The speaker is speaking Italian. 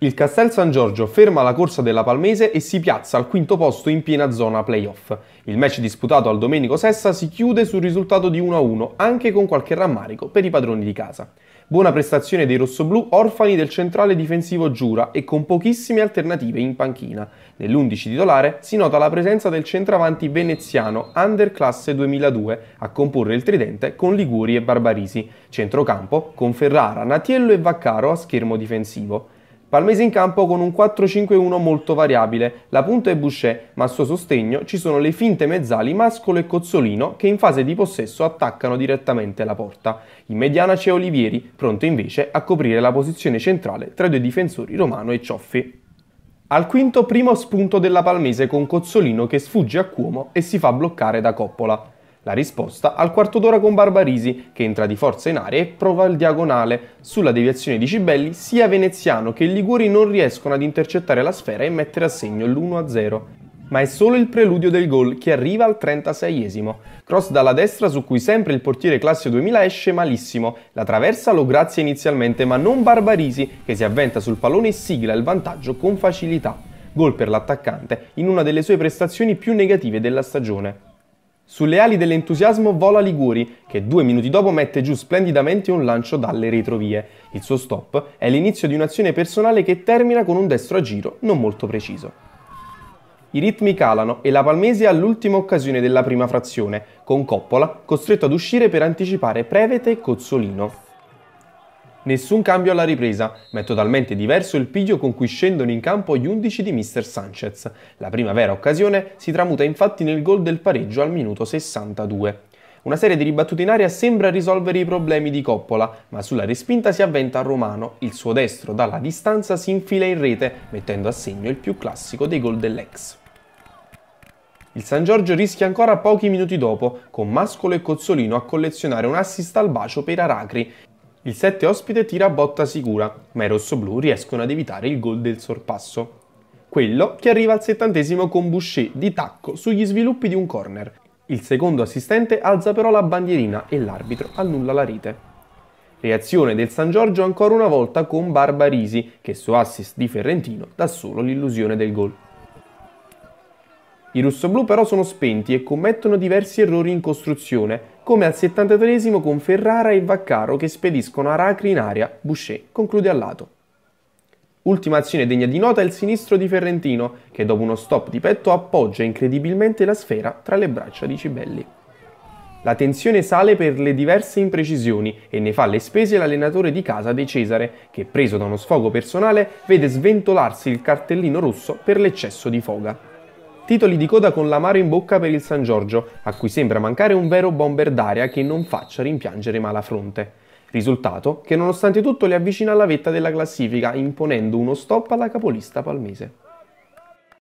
Il Castel San Giorgio ferma la corsa della Palmese e si piazza al quinto posto in piena zona playoff. Il match disputato al Domenico Sessa si chiude sul risultato di 1-1, anche con qualche rammarico per i padroni di casa. Buona prestazione dei rossoblù orfani del centrale difensivo Giura e con pochissime alternative in panchina. Nell'11 titolare si nota la presenza del centravanti veneziano Under Classe 2002 a comporre il tridente con Liguri e Barbarisi, centrocampo con Ferrara, Natiello e Vaccaro a schermo difensivo. Palmese in campo con un 4-5-1 molto variabile, la punta è Boucher, ma a suo sostegno ci sono le finte mezzali Mascolo e Cozzolino che in fase di possesso attaccano direttamente la porta. In mediana c'è Olivieri, pronto invece a coprire la posizione centrale tra i due difensori Romano e Cioffi. Al quinto primo spunto della Palmese con Cozzolino che sfugge a Cuomo e si fa bloccare da Coppola. La risposta al quarto d'ora con Barbarisi, che entra di forza in area e prova il diagonale. Sulla deviazione di Cibelli, sia Veneziano che i Liguri non riescono ad intercettare la sfera e mettere a segno l'1-0 ma è solo il preludio del gol che arriva al 36esimo. Cross dalla destra su cui sempre il portiere classe 2000 esce malissimo, la traversa lo grazia inizialmente ma non Barbarisi che si avventa sul pallone e sigla il vantaggio con facilità. Gol per l'attaccante in una delle sue prestazioni più negative della stagione. Sulle ali dell'entusiasmo vola Liguri, che due minuti dopo mette giù splendidamente un lancio dalle retrovie. Il suo stop è l'inizio di un'azione personale che termina con un destro a giro non molto preciso. I ritmi calano e la Palmesi ha l'ultima occasione della prima frazione, con Coppola costretto ad uscire per anticipare Prevete e Cozzolino nessun cambio alla ripresa, ma è totalmente diverso il piglio con cui scendono in campo gli 11 di Mr. Sanchez. La prima vera occasione si tramuta infatti nel gol del pareggio al minuto 62. Una serie di ribattute in aria sembra risolvere i problemi di Coppola, ma sulla respinta si avventa Romano. Il suo destro dalla distanza si infila in rete, mettendo a segno il più classico dei gol dell'ex. Il San Giorgio rischia ancora pochi minuti dopo, con Mascolo e Cozzolino a collezionare un assist al bacio per Aracri, il 7 ospite tira a botta sicura, ma i rossoblù riescono ad evitare il gol del sorpasso. Quello che arriva al settantesimo con Boucher di tacco sugli sviluppi di un corner. Il secondo assistente alza però la bandierina e l'arbitro annulla la rete. Reazione del San Giorgio ancora una volta con Barbarisi, che su assist di Ferrentino dà solo l'illusione del gol. I rossoblù però sono spenti e commettono diversi errori in costruzione, come al 73 con Ferrara e Vaccaro che spediscono Aracri in aria, Boucher conclude a lato. Ultima azione degna di nota è il sinistro di Ferrentino, che dopo uno stop di petto appoggia incredibilmente la sfera tra le braccia di Cibelli. La tensione sale per le diverse imprecisioni e ne fa le spese l'allenatore di casa De Cesare, che preso da uno sfogo personale vede sventolarsi il cartellino rosso per l'eccesso di foga. Titoli di coda con l'amaro in bocca per il San Giorgio, a cui sembra mancare un vero bomber d'aria che non faccia rimpiangere Malafronte. Risultato che nonostante tutto li avvicina alla vetta della classifica, imponendo uno stop alla capolista palmese.